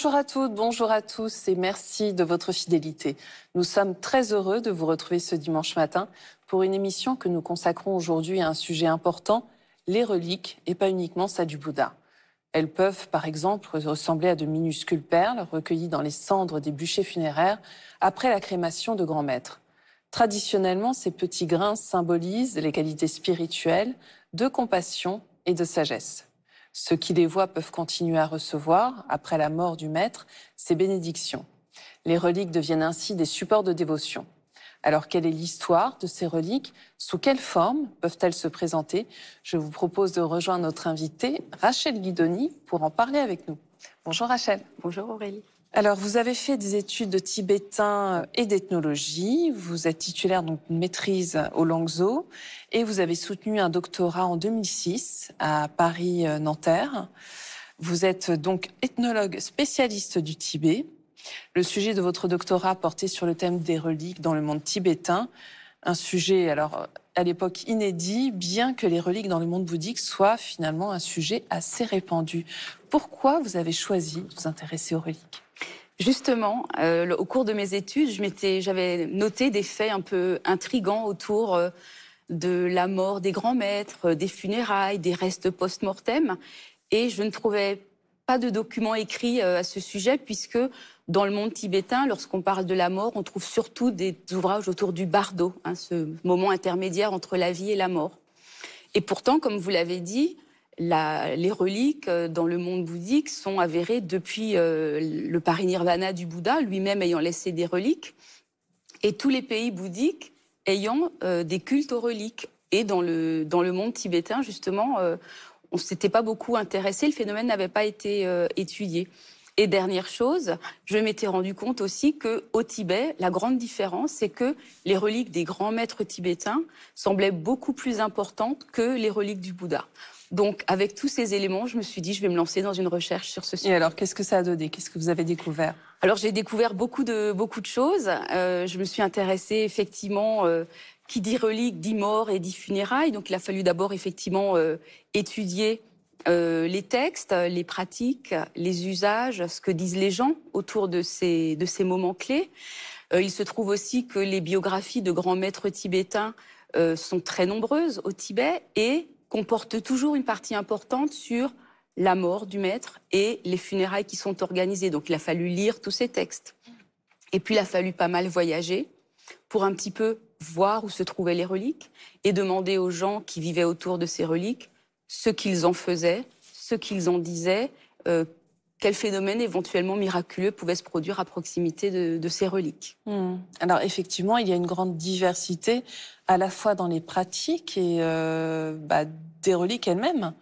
Bonjour à toutes, bonjour à tous et merci de votre fidélité. Nous sommes très heureux de vous retrouver ce dimanche matin pour une émission que nous consacrons aujourd'hui à un sujet important, les reliques et pas uniquement celles du Bouddha. Elles peuvent, par exemple, ressembler à de minuscules perles recueillies dans les cendres des bûchers funéraires après la crémation de grands maîtres. Traditionnellement, ces petits grains symbolisent les qualités spirituelles de compassion et de sagesse. Ceux qui les voient peuvent continuer à recevoir, après la mort du maître, ces bénédictions. Les reliques deviennent ainsi des supports de dévotion. Alors, quelle est l'histoire de ces reliques Sous quelle forme peuvent-elles se présenter Je vous propose de rejoindre notre invitée, Rachel Guidoni, pour en parler avec nous. Bonjour Rachel. Bonjour Aurélie. Alors, vous avez fait des études de tibétain et d'ethnologie. Vous êtes titulaire d'une maîtrise au Langzhou et vous avez soutenu un doctorat en 2006 à Paris-Nanterre. Euh, vous êtes donc ethnologue spécialiste du Tibet. Le sujet de votre doctorat portait sur le thème des reliques dans le monde tibétain. Un sujet, alors, à l'époque inédit, bien que les reliques dans le monde bouddhique soient finalement un sujet assez répandu. Pourquoi vous avez choisi de vous intéresser aux reliques Justement, euh, au cours de mes études, j'avais noté des faits un peu intrigants autour euh, de la mort des grands maîtres, euh, des funérailles, des restes post-mortem. Et je ne trouvais pas de documents écrits à ce sujet, puisque dans le monde tibétain, lorsqu'on parle de la mort, on trouve surtout des ouvrages autour du bardo, hein, ce moment intermédiaire entre la vie et la mort. Et pourtant, comme vous l'avez dit, les reliques euh, dans le monde bouddhique sont avérées depuis euh, le pari nirvana du Bouddha, lui-même ayant laissé des reliques, et tous les pays bouddhiques ayant euh, des cultes aux reliques. Et dans le, monde tibétain, justement, on ne s'était pas beaucoup intéressé, le phénomène n'avait pas été étudié. Et dernière chose, je m'étais rendu compte aussi que au Tibet, la grande différence, c'est que les reliques des grands maîtres tibétains semblaient beaucoup plus importantes que les reliques du Bouddha. Donc, avec tous ces éléments, je me suis dit, je vais me lancer dans une recherche sur ce sujet. Et alors, qu'est-ce que ça a donné Qu'est-ce que vous avez découvert Alors, j'ai découvert beaucoup de, beaucoup de choses. Euh, je me suis intéressée, effectivement, euh, qui dit relique, dit mort et dit funérailles. Donc, il a fallu d'abord, effectivement, euh, étudier euh, les textes, les pratiques, les usages, ce que disent les gens autour de ces, de ces moments clés. Euh, il se trouve aussi que les biographies de grands maîtres tibétains euh, sont très nombreuses au Tibet et comporte toujours une partie importante sur la mort du maître et les funérailles qui sont organisées. Donc il a fallu lire tous ces textes. Et puis il a fallu pas mal voyager pour un petit peu voir où se trouvaient les reliques et demander aux gens qui vivaient autour de ces reliques ce qu'ils en faisaient, ce qu'ils en disaient, euh, quel phénomène éventuellement miraculeux pouvait se produire à proximité de, ces reliques. Hmm. Alors effectivement, il y a une grande diversité à la fois dans les pratiques et euh, bah, des reliques elles-mêmes.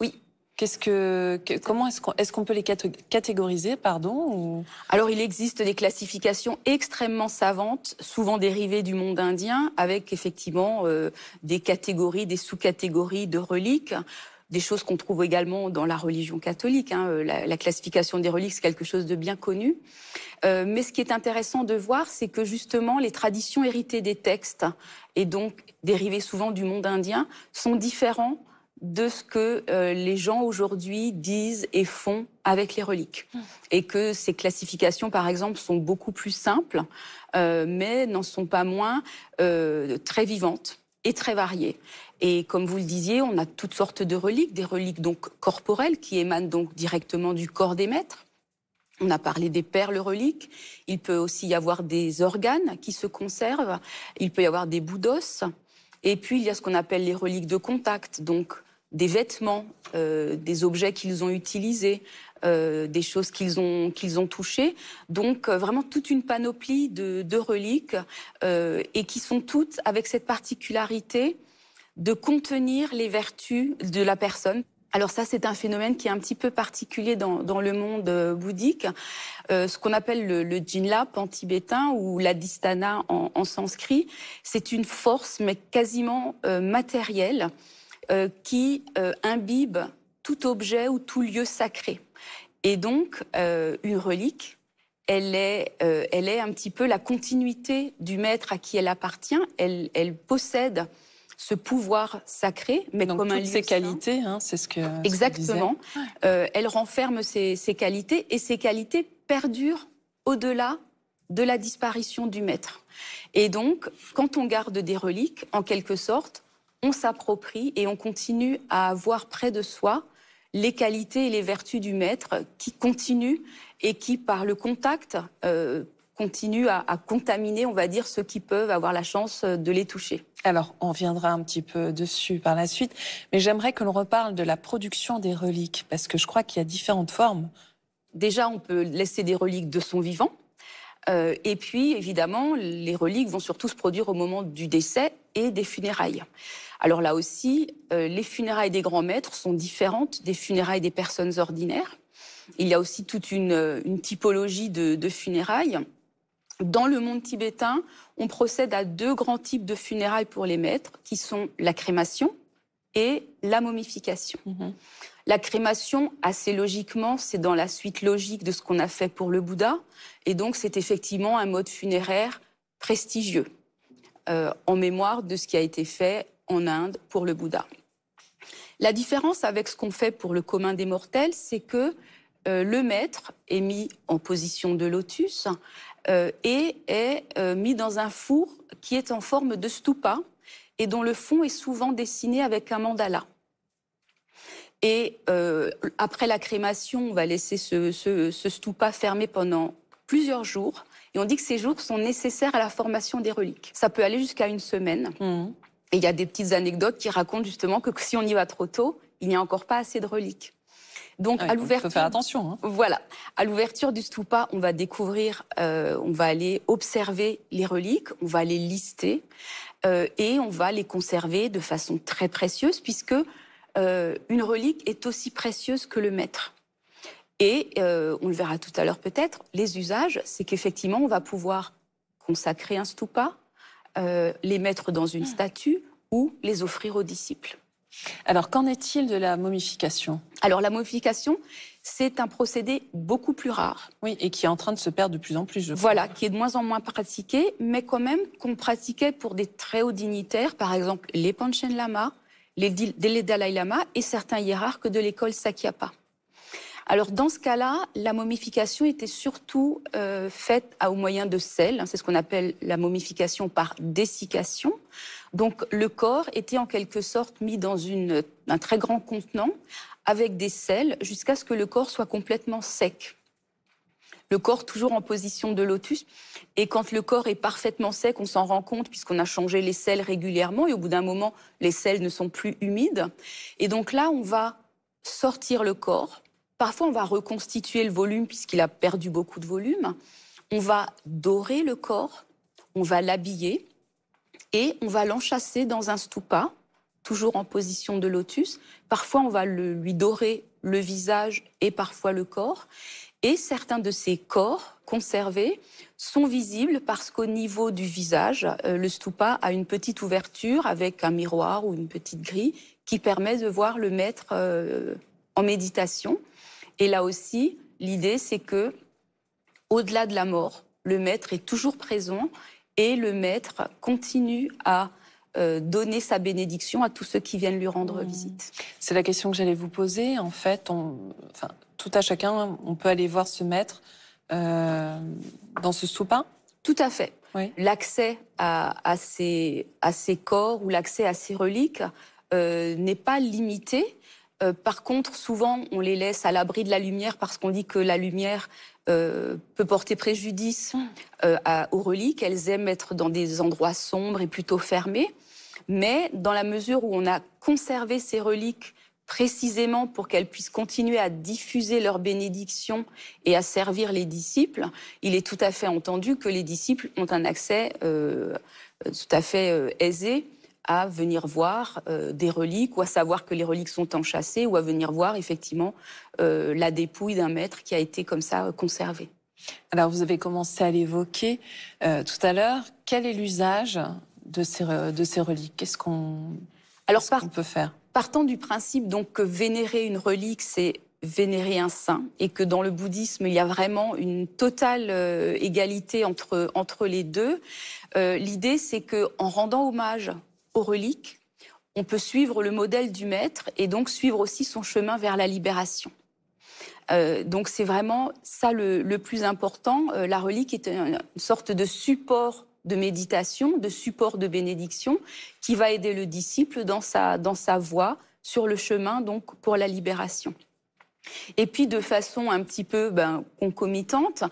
Oui. que, comment est-ce qu'on est peut les catégoriser, pardon Alors il existe des classifications extrêmement savantes, souvent dérivées du monde indien, avec effectivement euh, des catégories, des sous-catégories de reliques des choses qu'on trouve également dans la religion catholique. Hein. Euh, la, classification des reliques, c'est quelque chose de bien connu. Euh, mais ce qui est intéressant de voir, c'est que justement, les traditions héritées des textes, et donc dérivées souvent du monde indien, sont différents de ce que euh, les gens aujourd'hui disent et font avec les reliques. Mmh. Et que ces classifications, par exemple, sont beaucoup plus simples, mais n'en sont pas moins très vivantes est très varié. Et comme vous le disiez, on a toutes sortes de reliques, des reliques donc corporelles qui émanent donc directement du corps des maîtres. On a parlé des perles reliques. Il peut aussi y avoir des organes qui se conservent. Il peut y avoir des bouts d'os. Et puis il y a ce qu'on appelle les reliques de contact, donc des vêtements, euh, des objets qu'ils ont utilisés, euh, des choses qu'ils ont, qu'ils ont touchées. Donc euh, vraiment toute une panoplie de, reliques euh, et qui sont toutes avec cette particularité de contenir les vertus de la personne. Alors ça, c'est un phénomène qui est un petit peu particulier dans, le monde bouddhique, ce qu'on appelle le, jinlap en tibétain ou la distana en, sanskrit. C'est une force, mais quasiment matérielle, qui imbibe tout objet ou tout lieu sacré. Et donc, euh, une relique, elle est, euh, elle est un petit peu la continuité du maître à qui elle appartient. Elle, possède ce pouvoir sacré, mais comme un lieu ses qualités, hein, c'est ce que exactement. Euh, elle renferme ses, ses qualités et ces qualités perdurent au-delà de la disparition du maître. Et donc, quand on garde des reliques, en quelque sorte, on s'approprie et on continue à avoir près de soi les qualités et les vertus du maître qui continuent et qui, par le contact, euh, continuent à, contaminer, on va dire, ceux qui peuvent avoir la chance de les toucher. Alors, on viendra un petit peu dessus par la suite, mais j'aimerais que l'on reparle de la production des reliques, parce que je crois qu'il y a différentes formes. Déjà, on peut laisser des reliques de son vivant. Euh, et puis, évidemment, les reliques vont surtout se produire au moment du décès et des funérailles. Alors là aussi, euh, les funérailles des grands maîtres sont différentes des funérailles des personnes ordinaires. Il y a aussi toute une, euh, typologie de, funérailles. Dans le monde tibétain, on procède à deux grands types de funérailles pour les maîtres, qui sont la crémation et la momification. Mm-hmm. La crémation, assez logiquement, c'est dans la suite logique de ce qu'on a fait pour le Bouddha, et donc c'est effectivement un mode funéraire prestigieux. Euh, en mémoire de ce qui a été fait en Inde pour le Bouddha. La différence avec ce qu'on fait pour le commun des mortels, c'est que euh, le maître est mis en position de lotus euh, et est mis dans un four qui est en forme de stupa et dont le fond est souvent dessiné avec un mandala. Et après la crémation, on va laisser ce, ce stupa fermé pendant plusieurs jours et on dit que ces jours sont nécessaires à la formation des reliques. Ça peut aller jusqu'à une semaine. Mmh. Et il y a des petites anecdotes qui racontent justement que si on y va trop tôt, il n'y a encore pas assez de reliques. Donc à l'ouverture, faire attention. Hein. Voilà, à l'ouverture du stupa, on va découvrir, euh, on va aller observer les reliques, on va les lister euh, et on va les conserver de façon très précieuse puisque euh, une relique est aussi précieuse que le maître. Et euh, on le verra tout à l'heure peut-être, les usages, c'est qu'effectivement, on va pouvoir consacrer un stupa, euh, les mettre dans une ah. statue ou les offrir aux disciples. Alors, qu'en est-il de la momification Alors, la momification, c'est un procédé beaucoup plus rare. Oui, et qui est en train de se perdre de plus en plus. Je voilà, qui est de moins en moins pratiqué, mais quand même qu'on pratiquait pour des très hauts dignitaires, par exemple les Panchen Lama, les, Dalai Lama et certains hiérarques de l'école Sakyapa. Alors dans ce cas-là, la momification était surtout euh, faite au moyen de sel, hein, c'est ce qu'on appelle la momification par dessiccation. Donc le corps était en quelque sorte mis dans un très grand contenant avec des sels jusqu'à ce que le corps soit complètement sec le corps toujours en position de lotus. Et quand le corps est parfaitement sec, on s'en rend compte puisqu'on a changé les sels régulièrement et au bout d'un moment, les sels ne sont plus humides. Et donc là, on va sortir le corps Parfois, on va reconstituer le volume puisqu'il a perdu beaucoup de volume. On va dorer le corps, on va l'habiller et on va l'enchasser dans un stupa, toujours en position de lotus. Parfois, on va lui dorer le visage et parfois le corps. Et certains de ces corps conservés sont visibles parce qu'au niveau du visage, euh, le stupa a une petite ouverture avec un miroir ou une petite grille qui permet de voir le maître euh, en méditation. Et là aussi, l'idée, c'est que, au-delà de la mort, le maître est toujours présent et le maître continue à euh, donner sa bénédiction à tous ceux qui viennent lui rendre mmh. visite. C'est la question que j'allais vous poser. En fait, tout à chacun, on peut aller voir ce maître euh, dans ce soupin Tout à fait. L'accès à, à, ces, corps ou l'accès à ses reliques euh, n'est pas limité euh, par contre, souvent, on les laisse à l'abri de la lumière parce qu'on dit que la lumière euh, peut porter préjudice hmm. euh, aux reliques. Elles aiment être dans des endroits sombres et plutôt fermés. Mais dans la mesure où on a conservé ces reliques précisément pour qu'elles puissent continuer à diffuser leur bénédiction et à servir les disciples, il est tout à fait entendu que les disciples ont un accès tout à fait aisé à venir voir euh, des reliques ou à savoir que les reliques sont enchâssées ou à venir voir effectivement euh, la dépouille d'un maître qui a été comme ça euh, conservé. Alors vous avez commencé à l'évoquer tout à l'heure. Quel est l'usage de ces, de ces reliques Qu'est-ce qu'on peut faire Partant du principe donc que vénérer une relique, c'est vénérer un saint et que dans le bouddhisme, il y a vraiment une totale égalité entre, entre les deux. L'idée, c'est que en rendant hommage aux reliques, on peut suivre le modèle du maître et donc suivre aussi son chemin vers la libération. Euh, donc c'est vraiment ça le, plus important. Euh, la relique est une, sorte de support de méditation, de support de bénédiction qui va aider le disciple dans sa, dans voie sur le chemin donc pour la libération. Et puis de façon un petit peu ben, concomitante,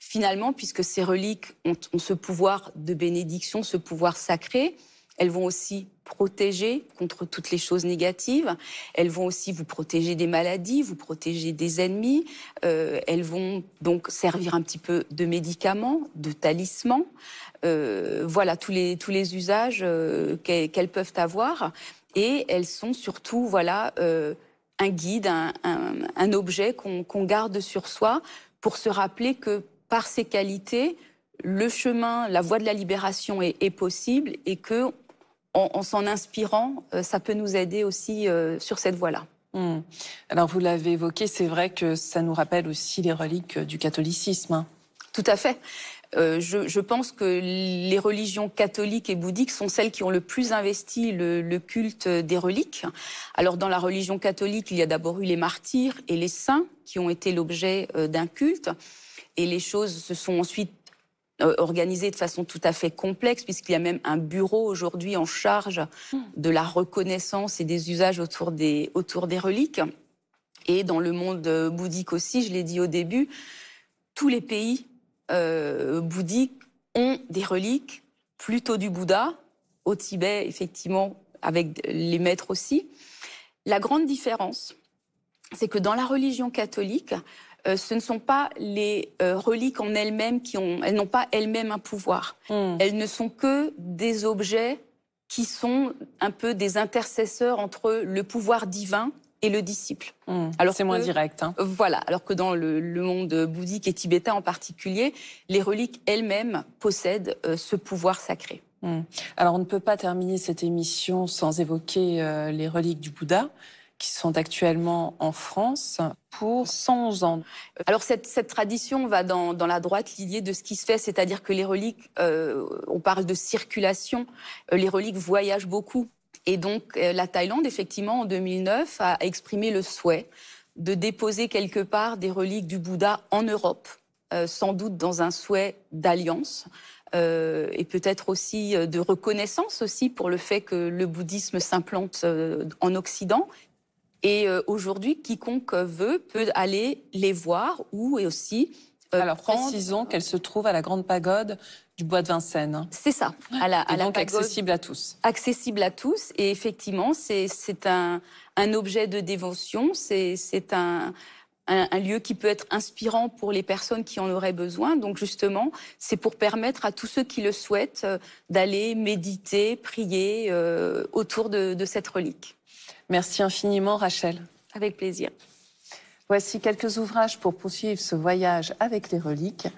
finalement, puisque ces reliques ont ce pouvoir de bénédiction, ce pouvoir sacré, elles vont aussi protéger contre toutes les choses négatives. Elles vont aussi vous protéger des maladies, vous protéger des ennemis. Euh, elles vont donc servir un petit peu de médicaments, de talismans. Euh, voilà tous les, tous les usages euh, qu'elles peuvent avoir. Et elles sont surtout voilà un guide, un, objet qu'on garde sur soi pour se rappeler que par ces qualités, le chemin, la voie de la libération est, est possible et que en, s'en inspirant, euh, ça peut nous aider aussi euh, sur cette voie-là. Hmm. Alors vous l'avez évoqué, c'est vrai que ça nous rappelle aussi les reliques euh, du catholicisme. Hein. Tout à fait. je, pense que les religions catholiques et bouddhiques sont celles qui ont le plus investi le culte des reliques. Alors dans la religion catholique, il y a d'abord eu les martyrs et les saints qui ont été l'objet d'un culte. Et les choses se sont ensuite euh, organisée de façon tout à fait complexe, puisqu'il y a même un bureau aujourd'hui en charge hmm. de la reconnaissance et des usages autour des, autour des reliques. Et dans le monde euh, bouddhique aussi, je l'ai dit au début, tous les pays euh, bouddhiques ont des reliques, plutôt du Bouddha, au Tibet effectivement, avec les maîtres aussi. La grande différence, c'est que dans la religion catholique, euh, ce ne sont pas les euh, reliques en elles-mêmes qui ont, elles n'ont pas elles-mêmes un pouvoir. Hmm. Elles ne sont que des objets qui sont un peu des intercesseurs entre le pouvoir divin et le disciple. Hmm. alors c'est moins direct. Hein. Voilà, alors que dans le, monde bouddhique et tibétain en particulier, les reliques elles-mêmes possèdent euh, ce pouvoir sacré. Hmm. Alors on ne peut pas terminer cette émission sans évoquer les reliques du Bouddha qui sont actuellement en France pour 111 ans. Alors cette, tradition va dans, la droite l'idée de ce qui se fait, c'est-à-dire que les reliques, euh, on parle de circulation, euh, les reliques voyagent beaucoup. Et donc euh, la Thaïlande, effectivement, en 2009, a exprimé le souhait de déposer quelque part des reliques du Bouddha en Europe, sans doute dans un souhait d'alliance. et peut-être aussi de reconnaissance aussi pour le fait que le bouddhisme s'implante en Occident et euh, aujourd'hui, quiconque veut peut aller les voir ou et aussi. Euh, Alors, précisons qu'elle se trouve à la grande pagode du bois de Vincennes. C'est ça, à la, et donc accessible à tous. Accessible à tous, et effectivement, c'est un, objet de dévotion, c'est un, lieu qui peut être inspirant pour les personnes qui en auraient besoin. Donc justement, c'est pour permettre à tous ceux qui le souhaitent euh, d'aller méditer, prier autour de cette relique. Merci infiniment, Rachel. Avec plaisir. Voici quelques ouvrages pour poursuivre ce voyage avec les reliques.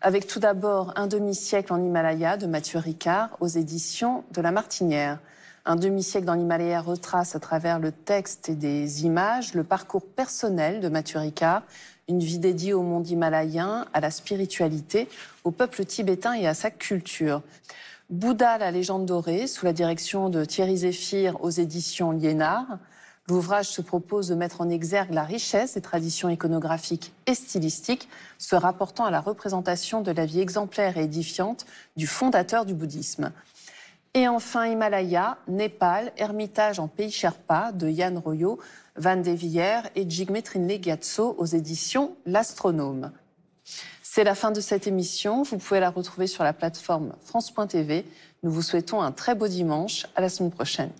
Avec tout d'abord Un demi-siècle en Himalaya de Mathieu Ricard aux éditions de La Martinière. Un demi-siècle dans l'Himalaya retrace à travers le texte et des images le parcours personnel de Mathieu Ricard, une vie dédiée au monde himalayen, à la spiritualité, au peuple tibétain et à sa culture. Bouddha, la légende dorée, sous la direction de Thierry Zéphir aux éditions Liénard. L'ouvrage se propose de mettre en exergue la richesse des traditions iconographiques et stylistiques, se rapportant à la représentation de la vie exemplaire et édifiante du fondateur du bouddhisme. Et enfin, Himalaya, Népal, Hermitage en pays Sherpa de Yann Royo, Van Devière et Jigme Legatso aux éditions L'Astronome. C'est la fin de cette émission. Vous pouvez la retrouver sur la plateforme France.tv. Nous vous souhaitons un très beau dimanche. À la semaine prochaine.